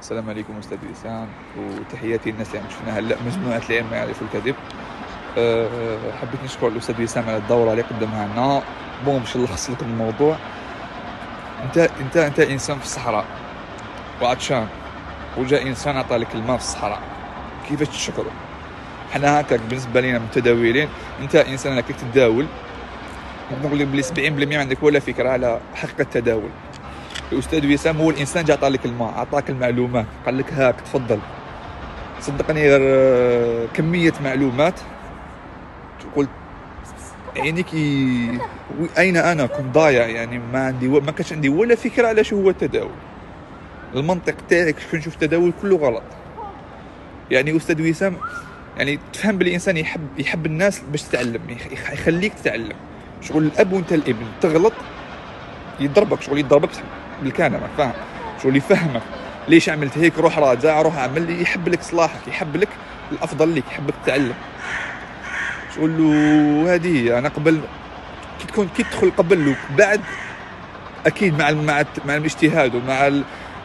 السلام عليكم استاذ وسام وتحياتي للناس اللي شفناها هلا مجموعه العلم ما يعرفوا الكذب أه، حبيت نشكر الاستاذ وسام على الدوره اللي قدمها لنا بون باش نلخص لكم الموضوع انت انت انت انسان في الصحراء وعطشان وجاء انسان عطى لك الماء في الصحراء كيف تشكره حنا هكاك بالنسبه لينا متداولين انت انسان راك تداول نقول لك بلي 70% ما عندك ولا فكره على حق التداول الاستاذ وسام هو الانسان جاء عطاك الماء عطاك المعلومات قال لك هاك تفضل صدقني غير آه، كميه معلومات قلت عينيك كي اين انا كنت ضايع يعني ما عندي و... ما كانش عندي ولا فكره على شو هو التداول المنطق تاعك كنشوف التداول كله غلط يعني استاذ وسام يعني تفهم بلي الانسان يحب يحب الناس باش تتعلم يخليك تتعلم شغل الاب وانت الابن تغلط يضربك شغل يضربك بالكنبه فاهم اللي يفهمك ليش عملت هيك روح راجع روح اعمل لي يحب لك صلاحك يحب لك الافضل لك يحبك تتعلم تقول له هذه انا قبل كي تكون كي تدخل قبل وبعد اكيد مع مع مع الاجتهاد ومع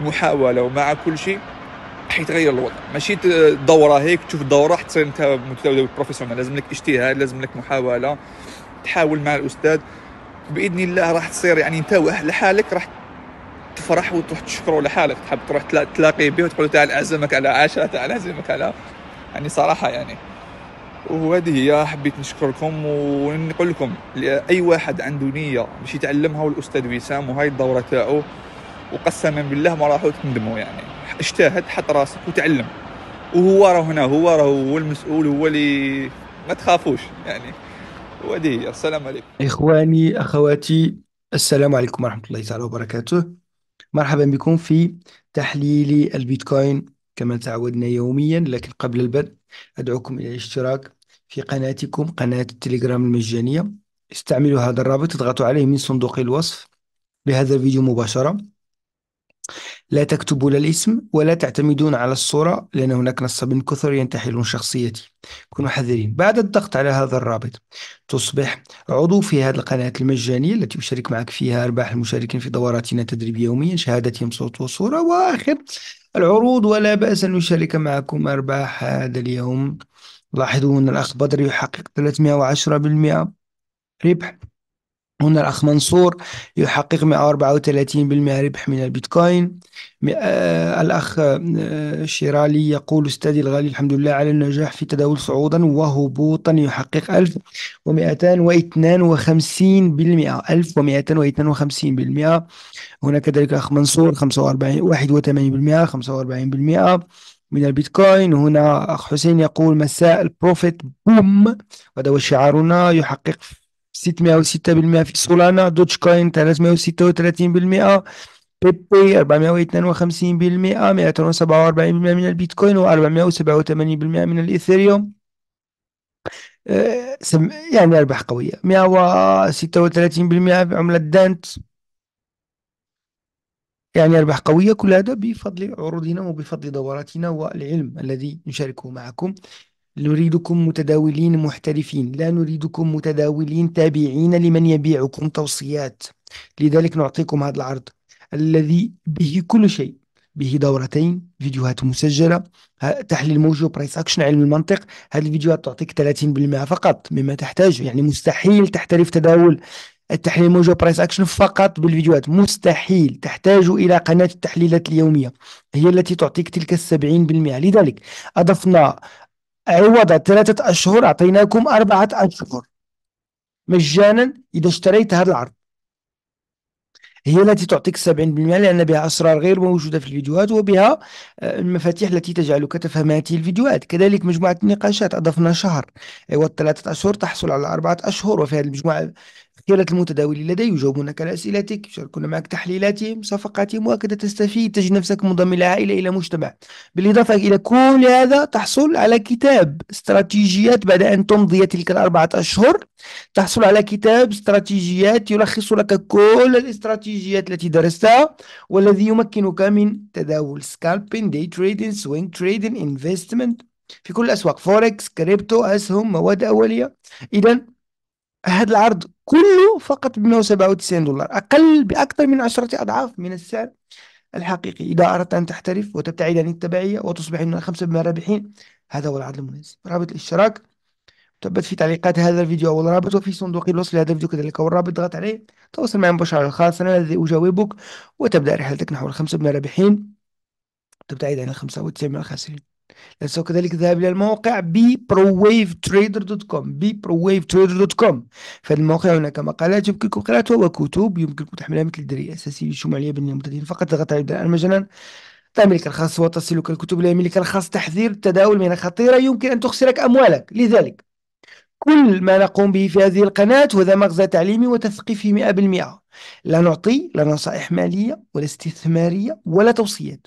المحاوله ومع كل شيء حيتغير الوضع ماشي دوره هيك تشوف دوره حتى انت متداول بروفيسيونال لازم لك اجتهاد لازم لك محاوله تحاول مع الاستاذ باذن الله راح تصير يعني انت لحالك راح تفرح وتروح تشكره لحالك تحب تروح تلاقي به وتقول تعال اعزمك على عشاء تعال اعزمك على يعني صراحه يعني وهذه هي حبيت نشكركم ونقول لكم اي واحد عنده نيه باش يتعلمها والاستاذ وسام وهاي الدوره تاعو وقسما بالله ما راحوا تندموا يعني اجتهد حط راسك وتعلم وهو راه هنا هو راه هو المسؤول هو اللي ما تخافوش يعني وهذه هي السلام عليكم اخواني اخواتي السلام عليكم ورحمه الله تعالى وبركاته مرحبا بكم في تحليل البيتكوين كما تعودنا يوميا لكن قبل البدء أدعوكم إلى الاشتراك في قناتكم قناة التليجرام المجانية استعملوا هذا الرابط اضغطوا عليه من صندوق الوصف لهذا الفيديو مباشرة لا تكتبون الاسم ولا تعتمدون على الصورة لأن هناك نصابين كثر ينتحلون شخصيتي كونوا حذرين بعد الضغط على هذا الرابط تصبح عضو في هذه القناة المجانية التي أشارك معك فيها أرباح المشاركين في دوراتنا تدريب يوميا شهادتهم صوت وصورة وآخر العروض ولا بأس أن نشارك معكم أرباح هذا اليوم لاحظوا أن الأخ بدر يحقق 310% ربح هنا الأخ منصور يحقق 134% ربح من البيتكوين آه، الأخ آه، شيرالي يقول أستاذي الغالي الحمد لله على النجاح في تداول صعودا وهبوطا يحقق 1252% 1252% هنا كذلك أخ منصور 45 81% 45% من البيتكوين هنا أخ حسين يقول مساء البروفيت بوم هذا هو شعارنا يحقق 606% في سولانا دوتش كوين 336% بيبي 452% 247% من البيتكوين و487% من الايثيريوم يعني ارباح قويه 136% في عمله دانت يعني ارباح قويه كل هذا بفضل عروضنا وبفضل دوراتنا والعلم الذي نشاركه معكم نريدكم متداولين محترفين لا نريدكم متداولين تابعين لمن يبيعكم توصيات لذلك نعطيكم هذا العرض الذي به كل شيء به دورتين فيديوهات مسجلة تحليل موجه برايس اكشن علم المنطق هذه الفيديوهات تعطيك 30% فقط مما تحتاجه يعني مستحيل تحترف تداول التحليل موجه برايس اكشن فقط بالفيديوهات مستحيل تحتاج الى قناة التحليلات اليومية هي التي تعطيك تلك 70% لذلك اضفنا عوض ثلاثة أشهر أعطيناكم أربعة أشهر مجانا إذا اشتريت هذا العرض هي التي تعطيك 70% لأن بها أسرار غير موجودة في الفيديوهات وبها آه، المفاتيح التي تجعلك تفهم هذه الفيديوهات كذلك مجموعة النقاشات أضفنا شهر عوض ثلاثة أشهر تحصل على أربعة أشهر وفي هذه المجموعة أسئلة المتداولين لدي يجاوبونك على أسئلتك يشاركون معك تحليلاتهم صفقاتهم وهكذا تستفيد تجد نفسك منضم إلى عائلة إلى مجتمع بالإضافة إلى كل هذا تحصل على كتاب استراتيجيات بعد أن تمضي تلك الأربعة أشهر تحصل على كتاب استراتيجيات يلخص لك كل الاستراتيجيات التي درستها والذي يمكنك من تداول سكالبين دي تريدين سوينج تريدين انفستمنت في كل الأسواق فوركس كريبتو أسهم مواد أولية إذا هذا العرض كله فقط ب 197 دولار أقل بأكثر من عشرة أضعاف من السعر الحقيقي إذا أردت أن تحترف وتبتعد عن التبعية وتصبح من الخمسة من الرابحين هذا هو العرض المناسب رابط الاشتراك تبت في تعليقات هذا الفيديو أو الرابط وفي صندوق الوصف لهذا الفيديو كذلك أو الرابط اضغط عليه تواصل معي مباشرة على الخاص أنا الذي أجاوبك وتبدأ رحلتك نحو الخمسة من الرابحين تبتعد عن الخمسة وتسعين من الخاسرين ليس كذلك الذهاب إلى الموقع ويف تريدر في هذا الموقع هناك مقالات يمكنكم قراءتها وكتب يمكنكم تحملها مثل الدري الأساسي للشمالية بين المبتدئين فقط ضغط على البدء مجانا تعملك الخاص وتصلك الكتب لا يملك الخاص تحذير التداول من خطيرة يمكن أن تخسرك أموالك لذلك كل ما نقوم به في هذه القناة هذا مغزى تعليمي وتثقيفي 100% لا نعطي لا نصائح مالية ولا استثمارية ولا توصيات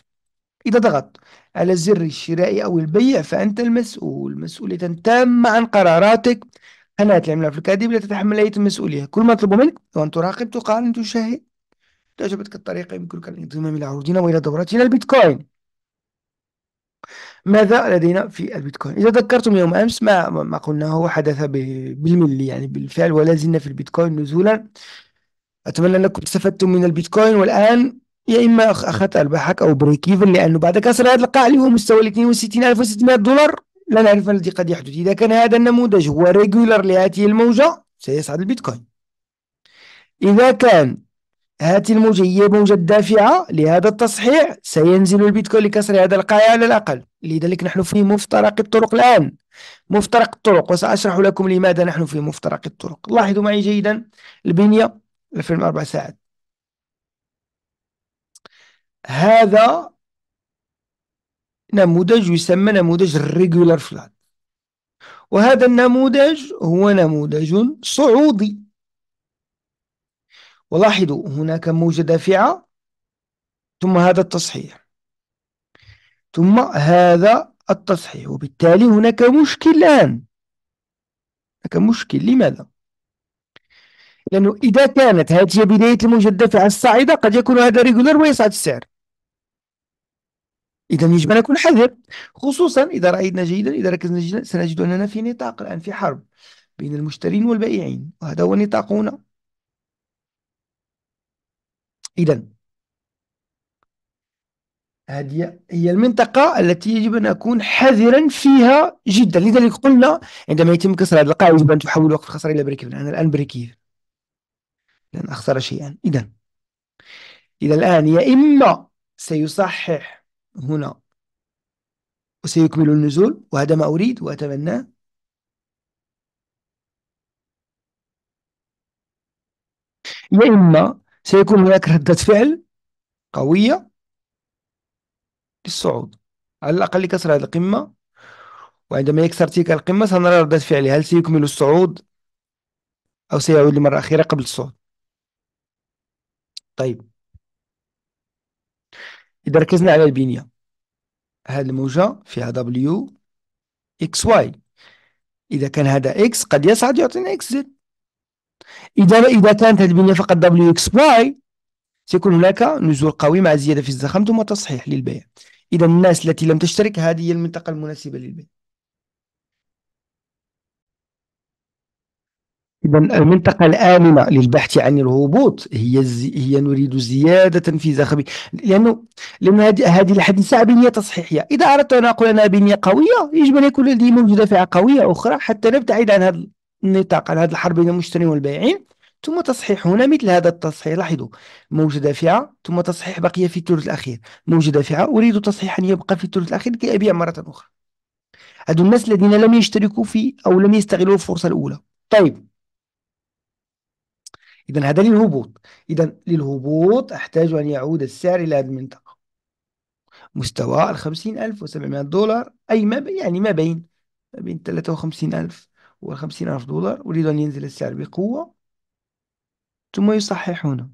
إذا ضغط على زر الشراء أو البيع فأنت المسؤول مسؤولية تامة عن قراراتك قناة العملاق الكاديب لا تتحمل أي مسؤولية كل ما أطلبه منك هو أن تراقب تقارن تشاهد إذا الطريقة يمكنك الانضمام إلى عروضنا وإلى دورتنا البيتكوين ماذا لدينا في البيتكوين إذا ذكرتم يوم أمس ما ما قلناه حدث بالملي يعني بالفعل ولا زلنا في البيتكوين نزولا أتمنى أنكم استفدتم من البيتكوين والآن يا اما اخذت ارباحك او بريك ايفن لانه بعد كسر هذا القاع اللي هو مستوى و 62600 دولار لا نعرف ما الذي قد يحدث اذا كان هذا النموذج هو ريجولر لهذه الموجه سيصعد البيتكوين اذا كان هذه الموجه هي موجه دافعه لهذا التصحيح سينزل البيتكوين لكسر هذا القاع على الاقل لذلك نحن في مفترق الطرق الان مفترق الطرق وساشرح لكم لماذا نحن في مفترق الطرق لاحظوا معي جيدا البنيه اربع ساعات هذا نموذج يسمى نموذج الريجولار فلات وهذا النموذج هو نموذج صعودي ولاحظوا هناك موجة دافعة ثم هذا التصحيح ثم هذا التصحيح وبالتالي هناك مشكل الآن هناك مشكل لماذا؟ لأنه إذا كانت هذه بداية الموجة الدافعة الصاعدة قد يكون هذا ريجولار ويصعد السعر إذا يجب أن أكون حذر خصوصا إذا رأينا جيدا إذا ركزنا جيدا سنجد أننا في نطاق الآن في حرب بين المشترين والبائعين وهذا هو النطاق هنا إذا هذه هي المنطقة التي يجب أن أكون حذرا فيها جدا لذلك قلنا عندما يتم كسر هذه القاعدة يجب أن تحول وقت الخسارة إلى بريك أنا الآن بريك لن أخسر شيئا إذا إذا الآن يا إما سيصحح هنا وسيكمل النزول وهذا ما أريد وأتمناه يا إما سيكون هناك ردة فعل قوية للصعود على الأقل كسر هذه القمة وعندما يكسر تلك القمة سنرى ردة فعل هل سيكمل الصعود أو سيعود لمرة أخيرة قبل الصعود طيب إذا ركزنا على البنية هذه الموجة فيها W إكس واي إذا كان هذا إكس قد يصعد يعطينا إكس زد إذا إذا كانت هذه البنية فقط W إكس واي سيكون هناك نزول قوي مع زيادة في الزخم ثم تصحيح للبيع إذا الناس التي لم تشترك هذه هي المنطقة المناسبة للبيع إذا نعم. المنطقة الآمنة للبحث عن الهبوط هي زي هي نريد زيادة في زخم لأنه لأن هذه هذه الحادثة بنية تصحيحية إذا أردت أن أقول أنها بنية قوية يجب أن يكون لدي موجودة دافعة قوية أخرى حتى نبتعد عن هذا النطاق عن هذه الحرب بين المشترين والبائعين ثم تصحيح هنا مثل هذا التصحيح لاحظوا موجة دافعة ثم تصحيح بقية في الثلث الأخير موجة دافعة أريد تصحيح أن يبقى في الثلث الأخير كي أبيع مرة أخرى هذو الناس الذين لم يشتركوا في أو لم يستغلوا الفرصة الأولى طيب إذا هذا للهبوط إذا للهبوط أحتاج أن يعود السعر إلى هذه المنطقة مستوى ال 50700 دولار أي ما يعني ما بين ما بين 53000 و 50000 دولار أريد أن ينزل السعر بقوة ثم هنا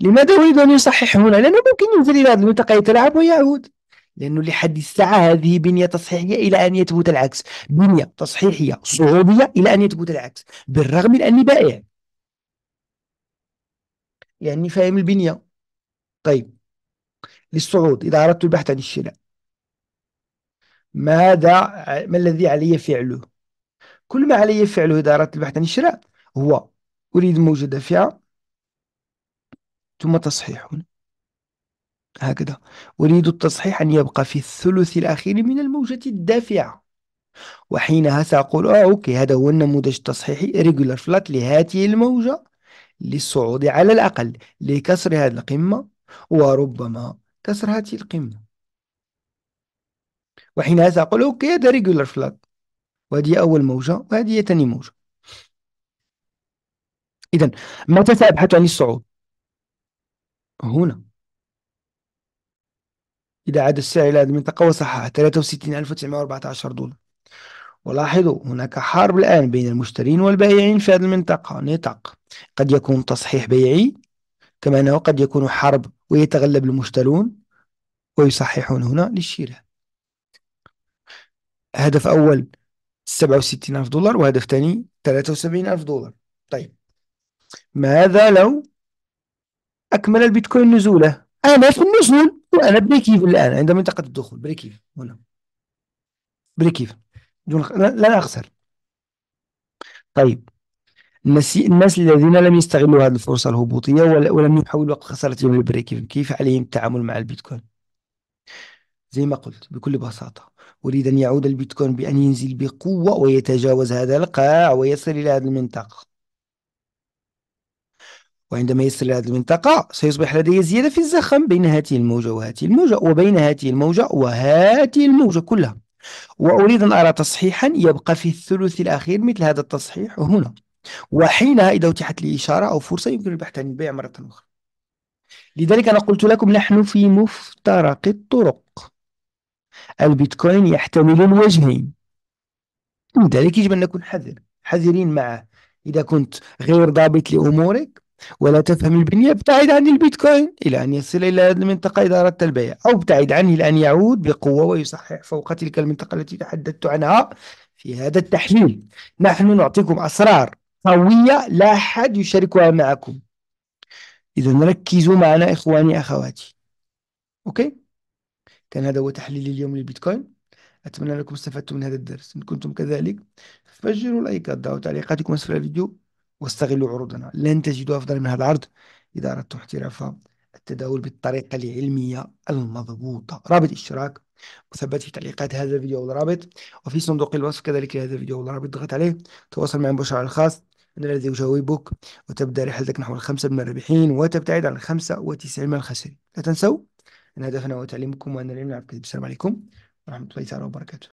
لماذا أريد أن يصحح هنا؟ لأنه ممكن ينزل إلى هذه المنطقة يتلاعب ويعود لأنه لحد الساعة هذه بنية تصحيحية إلى أن يثبت العكس بنية تصحيحية صعوبيه إلى أن يثبت العكس بالرغم من أني بائع يعني فاهم البنية طيب للصعود إذا أردت البحث عن الشراء ماذا ما الذي علي فعله كل ما علي فعله إذا أردت البحث عن الشراء هو أريد موجودة فيها ثم تصحيح هكذا أريد التصحيح أن يبقى في الثلث الأخير من الموجة الدافعة وحينها سأقول آه أوكي هذا هو النموذج التصحيحي ريجولار فلات لهذه الموجة للصعود على الأقل لكسر هذه القمة وربما كسر هذه القمة وحينها سأقول أوكي هذا ريجولار فلات وهذه أول موجة وهذه ثاني موجة إذا متى سأبحث عن الصعود؟ هنا إذا عاد السعر إلى هذه المنطقة وصحح 63914 دولار ولاحظوا هناك حرب الآن بين المشترين والبائعين في هذه المنطقة نطاق قد يكون تصحيح بيعي كما أنه قد يكون حرب ويتغلب المشترون ويصححون هنا للشراء هدف أول 67 ألف دولار وهدف ثاني 73 ألف دولار طيب ماذا لو أكمل البيتكوين نزوله أنا في النزول وأنا بريكيف الآن عند منطقة الدخول بريكيف هنا بريكيف لا أخسر طيب الناس الذين لم يستغلوا هذه الفرصة الهبوطية ولم يحاولوا خسارتهم البريك كيف عليهم التعامل مع البيتكوين زي ما قلت بكل بساطة أريد أن يعود البيتكوين بأن ينزل بقوة ويتجاوز هذا القاع ويصل إلى هذه المنطقة وعندما يصل إلى هذه المنطقة سيصبح لدي زيادة في الزخم بين هذه الموجة وهذه الموجة وبين هذه الموجة وهذه الموجة كلها وأريد أن أرى تصحيحا يبقى في الثلث الأخير مثل هذا التصحيح هنا وحينها إذا أتيحت لي إشارة أو فرصة يمكن البحث عن البيع مرة أخرى لذلك أنا قلت لكم نحن في مفترق الطرق البيتكوين يحتمل الوجهين لذلك يجب أن نكون حذر حذرين معه إذا كنت غير ضابط لأمورك ولا تفهم البنية ابتعد عن البيتكوين إلى أن يصل إلى هذه المنطقة إذا أردت البيع أو ابتعد عنه إلى أن يعود بقوة ويصحح فوق تلك المنطقة التي تحدثت عنها في هذا التحليل نحن نعطيكم أسرار قوية لا أحد يشاركها معكم إذا ركزوا معنا إخواني أخواتي أوكي كان هذا هو تحليلي اليوم للبيتكوين أتمنى أنكم استفدتم من هذا الدرس إن كنتم كذلك فجروا لايكات دعوا تعليقاتكم أسفل الفيديو واستغلوا عروضنا لن تجدوا أفضل من هذا العرض إذا أردتم احتراف التداول بالطريقة العلمية المضبوطة رابط اشتراك مثبت في تعليقات هذا الفيديو والرابط وفي صندوق الوصف كذلك لهذا الفيديو والرابط ضغط عليه تواصل مع على الخاص أنا الذي أجاوبك وتبدأ رحلتك نحو الخمسة من الرابحين وتبتعد عن الخمسة وتسعين من الخاسرين لا تنسوا أن هدفنا هو تعليمكم وأن العلم السلام عليكم ورحمة الله تعالى وبركاته